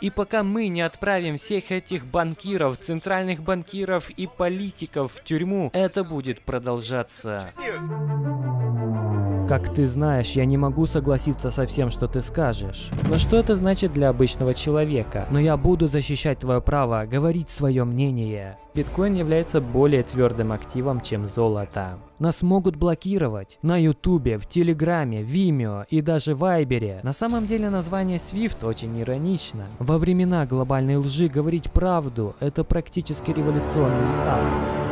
И пока мы не отправим всех этих банкиров, центральных банкиров и политиков в тюрьму, это будет продолжаться. Как ты знаешь, я не могу согласиться со всем, что ты скажешь. Но что это значит для обычного человека? Но я буду защищать твое право говорить свое мнение. Биткоин является более твердым активом, чем золото. Нас могут блокировать на Ютубе, в Телеграме, Вимео и даже Вайбере. На самом деле название Свифт очень иронично. Во времена глобальной лжи говорить правду – это практически революционный акт.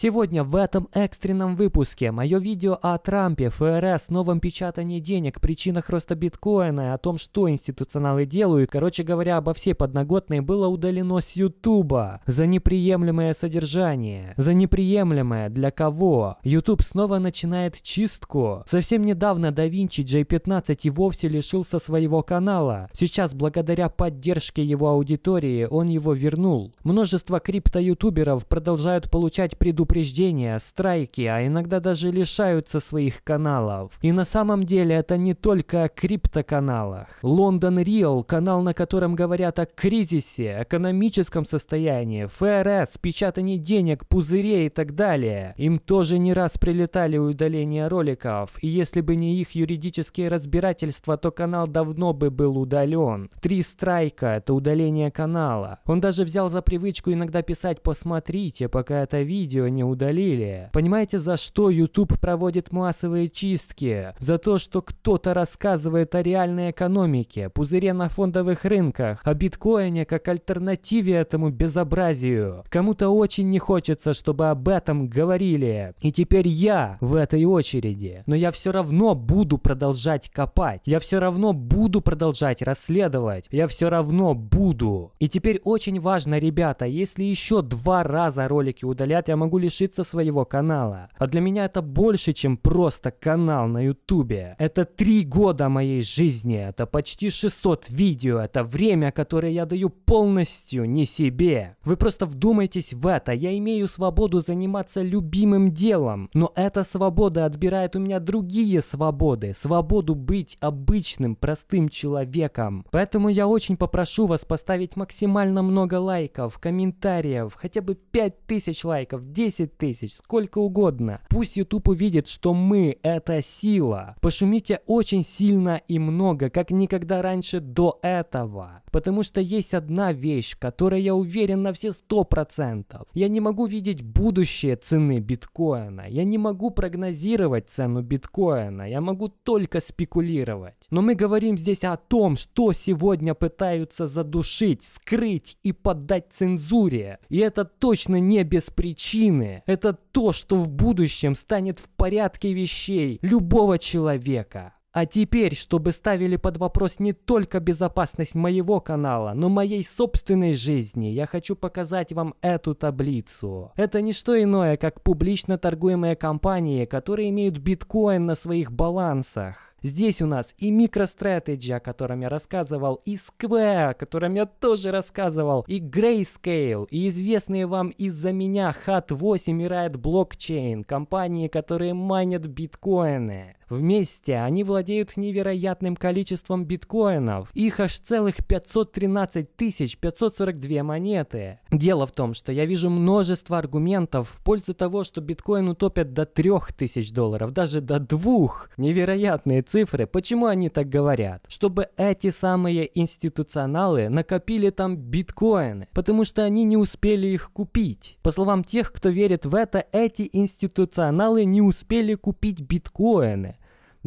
Сегодня в этом экстренном выпуске мое видео о Трампе, ФРС, новом печатании денег, причинах роста биткоина и о том, что институционалы делают, короче говоря, обо всей подноготной было удалено с Ютуба за неприемлемое содержание, за неприемлемое для кого. Ютуб снова начинает чистку. Совсем недавно Da Vinci J15 и вовсе лишился своего канала. Сейчас, благодаря поддержке его аудитории, он его вернул. Множество крипто-ютуберов продолжают получать предупреждения предупреждения, страйки, а иногда даже лишаются своих каналов. И на самом деле это не только о криптоканалах. Лондон Real, канал, на котором говорят о кризисе, экономическом состоянии, ФРС, печатании денег, пузырей и так далее. Им тоже не раз прилетали удаления роликов, и если бы не их юридические разбирательства, то канал давно бы был удален. Три страйка – это удаление канала. Он даже взял за привычку иногда писать «посмотрите, пока это видео не не удалили. Понимаете, за что YouTube проводит массовые чистки? За то, что кто-то рассказывает о реальной экономике, пузыре на фондовых рынках, о биткоине как альтернативе этому безобразию. Кому-то очень не хочется, чтобы об этом говорили. И теперь я в этой очереди. Но я все равно буду продолжать копать. Я все равно буду продолжать расследовать. Я все равно буду. И теперь очень важно, ребята, если еще два раза ролики удалят, я могу лишь лишиться своего канала. А для меня это больше, чем просто канал на ютубе. Это три года моей жизни, это почти 600 видео, это время, которое я даю полностью не себе. Вы просто вдумайтесь в это, я имею свободу заниматься любимым делом, но эта свобода отбирает у меня другие свободы, свободу быть обычным, простым человеком. Поэтому я очень попрошу вас поставить максимально много лайков, комментариев, хотя бы 5000 лайков, 10 10 тысяч, сколько угодно. Пусть YouTube увидит, что мы — это сила. Пошумите очень сильно и много, как никогда раньше до этого. Потому что есть одна вещь, в которой я уверен на все 100%. Я не могу видеть будущее цены биткоина. Я не могу прогнозировать цену биткоина. Я могу только спекулировать. Но мы говорим здесь о том, что сегодня пытаются задушить, скрыть и поддать цензуре. И это точно не без причины войны. Это то, что в будущем станет в порядке вещей любого человека. А теперь, чтобы ставили под вопрос не только безопасность моего канала, но моей собственной жизни, я хочу показать вам эту таблицу. Это не что иное, как публично торгуемые компании, которые имеют биткоин на своих балансах. Здесь у нас и MicroStrategy, о котором я рассказывал, и Square, о котором я тоже рассказывал, и Grayscale, и известные вам из-за меня HAT8 и Riot Blockchain, компании, которые майнят биткоины. Вместе они владеют невероятным количеством биткоинов. Их аж целых 513 542 монеты. Дело в том, что я вижу множество аргументов в пользу того, что биткоин утопят до 3000 долларов, даже до двух. Невероятные цифры. Почему они так говорят? Чтобы эти самые институционалы накопили там биткоины, потому что они не успели их купить. По словам тех, кто верит в это, эти институционалы не успели купить биткоины.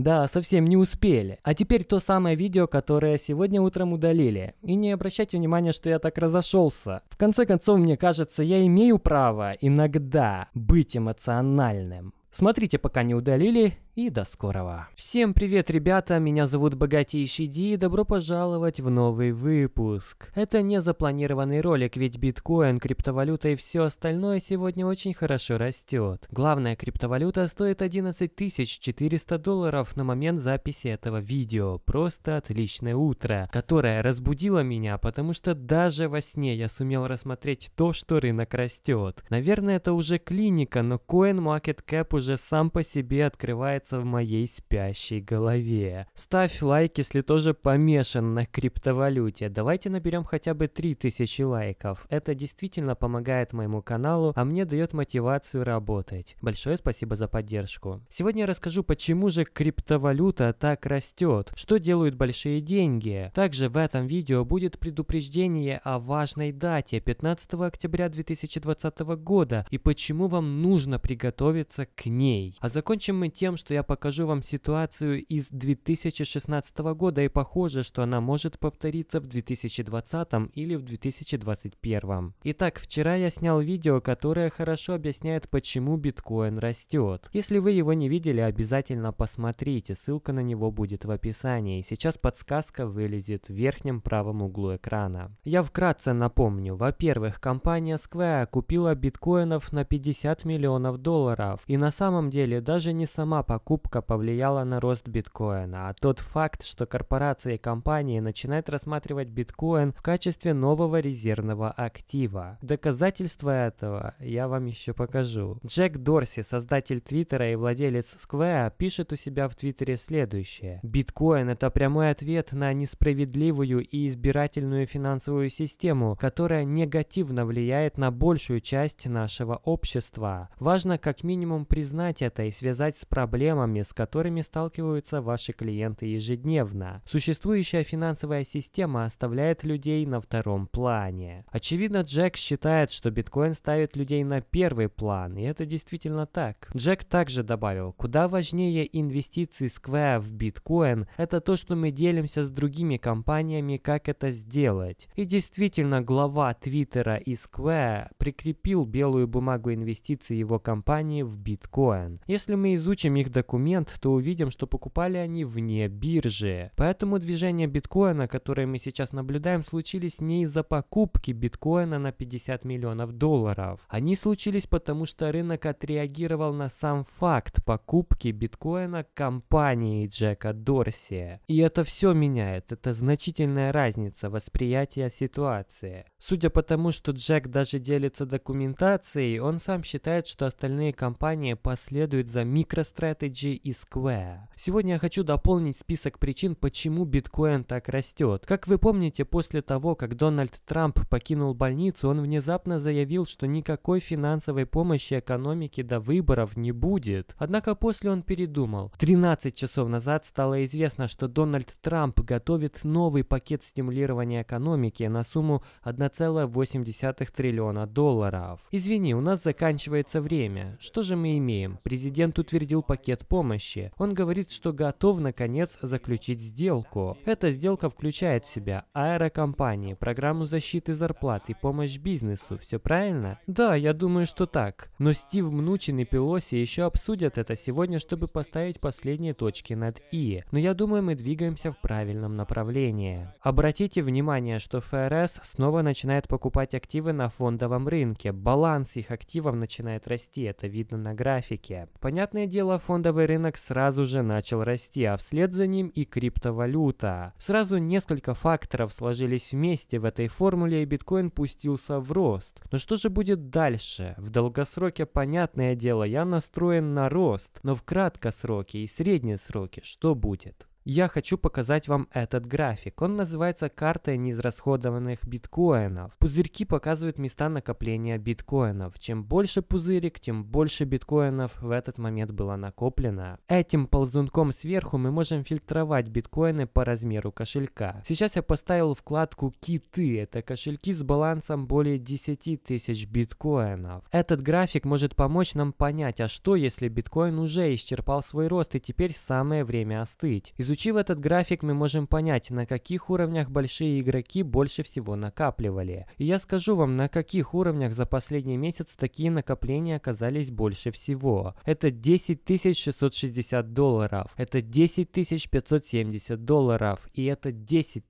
Да, совсем не успели. А теперь то самое видео, которое сегодня утром удалили. И не обращайте внимания, что я так разошелся. В конце концов, мне кажется, я имею право иногда быть эмоциональным. Смотрите, пока не удалили, и до скорого. Всем привет, ребята, меня зовут Богатейший Ди и добро пожаловать в новый выпуск. Это не запланированный ролик, ведь биткоин, криптовалюта и все остальное сегодня очень хорошо растет. Главная криптовалюта стоит 11 400 долларов на момент записи этого видео. Просто отличное утро, которое разбудило меня, потому что даже во сне я сумел рассмотреть то, что рынок растет. Наверное, это уже клиника, но CoinMarketCap уже сам по себе открывает рождается в моей спящей голове. Ставь лайк, если тоже помешан на криптовалюте. Давайте наберем хотя бы 3000 лайков. Это действительно помогает моему каналу, а мне дает мотивацию работать. Большое спасибо за поддержку. Сегодня я расскажу, почему же криптовалюта так растет, что делают большие деньги. Также в этом видео будет предупреждение о важной дате 15 октября 2020 года и почему вам нужно приготовиться к ней. А закончим мы тем, что что я покажу вам ситуацию из 2016 года и похоже, что она может повториться в 2020 или в 2021. Итак, вчера я снял видео, которое хорошо объясняет, почему биткоин растет. Если вы его не видели, обязательно посмотрите, ссылка на него будет в описании. Сейчас подсказка вылезет в верхнем правом углу экрана. Я вкратце напомню. Во-первых, компания Square купила биткоинов на 50 миллионов долларов. И на самом деле даже не сама покупка покупка повлияла на рост биткоина, а тот факт, что корпорации и компании начинают рассматривать биткоин в качестве нового резервного актива. Доказательство этого я вам еще покажу. Джек Дорси, создатель Твиттера и владелец Square, пишет у себя в Твиттере следующее. Биткоин – это прямой ответ на несправедливую и избирательную финансовую систему, которая негативно влияет на большую часть нашего общества. Важно как минимум признать это и связать с проблемой проблемами, с которыми сталкиваются ваши клиенты ежедневно. Существующая финансовая система оставляет людей на втором плане. Очевидно, Джек считает, что биткоин ставит людей на первый план, и это действительно так. Джек также добавил, куда важнее инвестиции Square в биткоин, это то, что мы делимся с другими компаниями, как это сделать. И действительно, глава Твиттера и Square прикрепил белую бумагу инвестиций его компании в биткоин. Если мы изучим их документы, документ, то увидим, что покупали они вне биржи. Поэтому движение биткоина, которое мы сейчас наблюдаем, случились не из-за покупки биткоина на 50 миллионов долларов. Они случились потому, что рынок отреагировал на сам факт покупки биткоина компанией Джека Дорси. И это все меняет, это значительная разница восприятия ситуации. Судя по тому, что Джек даже делится документацией, он сам считает, что остальные компании последуют за MicroStrategy Strategy и Square. Сегодня я хочу дополнить список причин, почему биткоин так растет. Как вы помните, после того, как Дональд Трамп покинул больницу, он внезапно заявил, что никакой финансовой помощи экономике до выборов не будет. Однако после он передумал. 13 часов назад стало известно, что Дональд Трамп готовит новый пакет стимулирования экономики на сумму 1,8 триллиона долларов. Извини, у нас заканчивается время. Что же мы имеем? Президент утвердил пакет предлагает помощи. Он говорит, что готов наконец заключить сделку. Эта сделка включает в себя аэрокомпании, программу защиты зарплат и помощь бизнесу. Все правильно? Да, я думаю, что так. Но Стив Мнучин и Пелоси еще обсудят это сегодня, чтобы поставить последние точки над «и». Но я думаю, мы двигаемся в правильном направлении. Обратите внимание, что ФРС снова начинает покупать активы на фондовом рынке. Баланс их активов начинает расти, это видно на графике. Понятное дело, фондовый фондовый рынок сразу же начал расти, а вслед за ним и криптовалюта. Сразу несколько факторов сложились вместе в этой формуле, и биткоин пустился в рост. Но что же будет дальше? В долгосроке, понятное дело, я настроен на рост, но в краткосроке и среднесроке что будет? Я хочу показать вам этот график. Он называется "Карта неизрасходованных биткоинов. Пузырьки показывают места накопления биткоинов. Чем больше пузырик, тем больше биткоинов в этот момент было накоплено. Этим ползунком сверху мы можем фильтровать биткоины по размеру кошелька. Сейчас я поставил вкладку «Киты». Это кошельки с балансом более 10 тысяч биткоинов. Этот график может помочь нам понять, а что если биткоин уже исчерпал свой рост и теперь самое время остыть. Изучив этот график, мы можем понять, на каких уровнях большие игроки больше всего накапливали. И я скажу вам, на каких уровнях за последний месяц такие накопления оказались больше всего. Это 10 660 долларов, это 10 570 долларов и это 10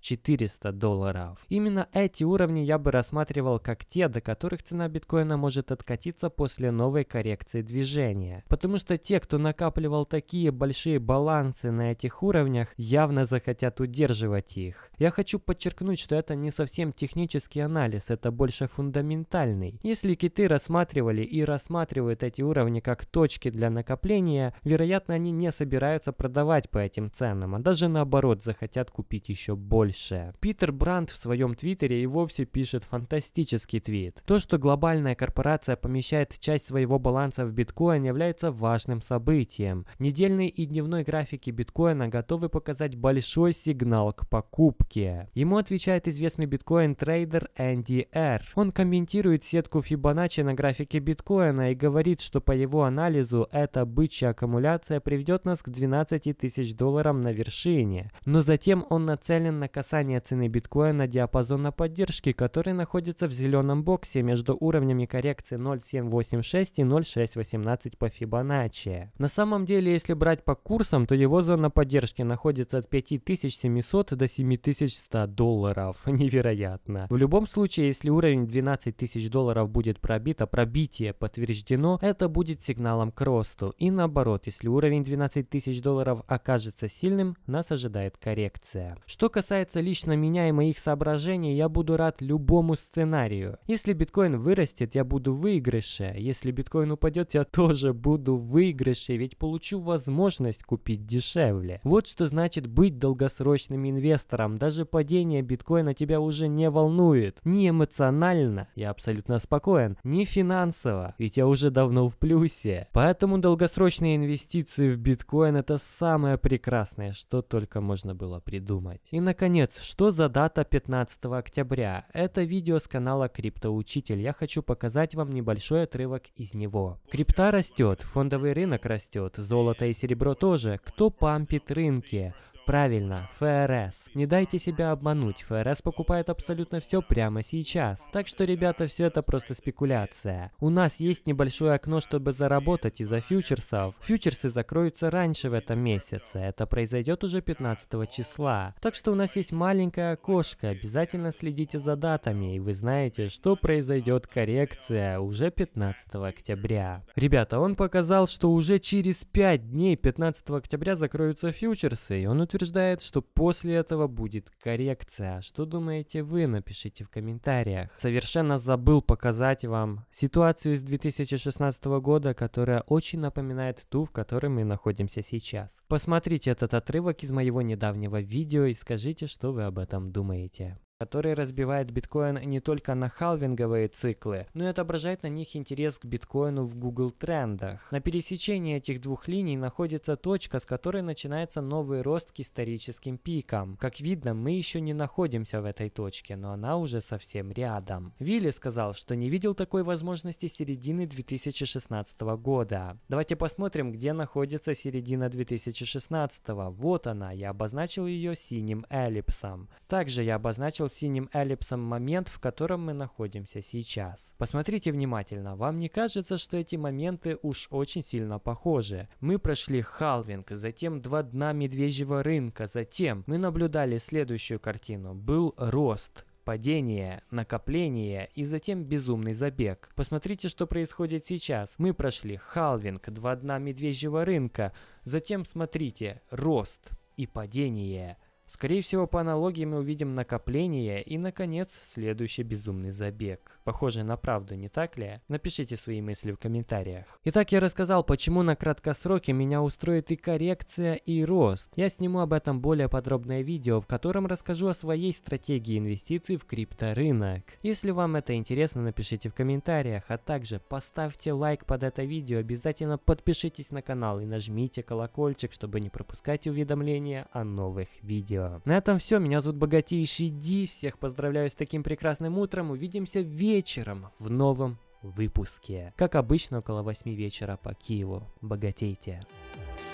400 долларов. Именно эти уровни я бы рассматривал как те, до которых цена биткоина может откатиться после новой коррекции движения. Потому что те, кто накапливал такие большие балансы на эти этих уровнях, явно захотят удерживать их. Я хочу подчеркнуть, что это не совсем технический анализ, это больше фундаментальный. Если киты рассматривали и рассматривают эти уровни как точки для накопления, вероятно, они не собираются продавать по этим ценам, а даже наоборот, захотят купить еще больше. Питер Бранд в своем твиттере и вовсе пишет фантастический твит. То, что глобальная корпорация помещает часть своего баланса в биткоин, является важным событием. Недельные и дневной графики биткоина биткоина готовы показать большой сигнал к покупке. Ему отвечает известный биткоин-трейдер Энди Р. Он комментирует сетку Фибоначчи на графике биткоина и говорит, что по его анализу эта бычья аккумуляция приведет нас к 12 тысяч долларам на вершине. Но затем он нацелен на касание цены биткоина диапазона поддержки, который находится в зеленом боксе между уровнями коррекции 0.786 и 0.618 по Фибоначчи. На самом деле, если брать по курсам, то его зона поддержки находится от 5700 до 7100 долларов. Невероятно. В любом случае, если уровень 12 тысяч долларов будет пробит, а пробитие подтверждено, это будет сигналом к росту. И наоборот, если уровень 12 тысяч долларов окажется сильным, нас ожидает коррекция. Что касается лично меня и моих соображений, я буду рад любому сценарию. Если биткоин вырастет, я буду в выигрыше. Если биткоин упадет, я тоже буду в выигрыше, ведь получу возможность купить дешевле торговле. Вот что значит быть долгосрочным инвестором. Даже падение биткоина тебя уже не волнует. Не эмоционально, я абсолютно спокоен, не финансово, ведь я уже давно в плюсе. Поэтому долгосрочные инвестиции в биткоин это самое прекрасное, что только можно было придумать. И наконец, что за дата 15 октября? Это видео с канала Криптоучитель. Я хочу показать вам небольшой отрывок из него. Крипта растет, фондовый рынок растет, золото и серебро тоже. Кто пампит хитринки. Правильно, ФРС. Не дайте себя обмануть, ФРС покупает абсолютно все прямо сейчас. Так что, ребята, все это просто спекуляция. У нас есть небольшое окно, чтобы заработать из-за фьючерсов. Фьючерсы закроются раньше в этом месяце, это произойдет уже 15 числа. Так что у нас есть маленькое окошко, обязательно следите за датами, и вы знаете, что произойдет коррекция уже 15 октября. Ребята, он показал, что уже через 5 дней 15 октября закроются фьючерсы, и он утверждает, утверждает, что после этого будет коррекция. Что думаете вы, напишите в комментариях. Совершенно забыл показать вам ситуацию с 2016 года, которая очень напоминает ту, в которой мы находимся сейчас. Посмотрите этот отрывок из моего недавнего видео и скажите, что вы об этом думаете который разбивает биткоин не только на халвинговые циклы, но и отображает на них интерес к биткоину в Google трендах. На пересечении этих двух линий находится точка, с которой начинается новый рост к историческим пикам. Как видно, мы еще не находимся в этой точке, но она уже совсем рядом. Вилли сказал, что не видел такой возможности середины 2016 года. Давайте посмотрим, где находится середина 2016. Вот она, я обозначил ее синим эллипсом. Также я обозначил отметил синим эллипсом момент, в котором мы находимся сейчас. Посмотрите внимательно, вам не кажется, что эти моменты уж очень сильно похожи? Мы прошли халвинг, затем два дна медвежьего рынка, затем мы наблюдали следующую картину. Был рост, падение, накопление и затем безумный забег. Посмотрите, что происходит сейчас. Мы прошли халвинг, два дна медвежьего рынка, затем смотрите, рост и падение – Скорее всего, по аналогии мы увидим накопление и, наконец, следующий безумный забег. Похоже на правду, не так ли? Напишите свои мысли в комментариях. Итак, я рассказал, почему на краткосроке меня устроит и коррекция, и рост. Я сниму об этом более подробное видео, в котором расскажу о своей стратегии инвестиций в крипторынок. Если вам это интересно, напишите в комментариях, а также поставьте лайк под это видео, обязательно подпишитесь на канал и нажмите колокольчик, чтобы не пропускать уведомления о новых видео видео. На этом все, меня зовут Богатейший Ди, всех поздравляю с таким прекрасным утром, увидимся вечером в новом выпуске. Как обычно, около 8 вечера по Киеву. Богатейте! Thank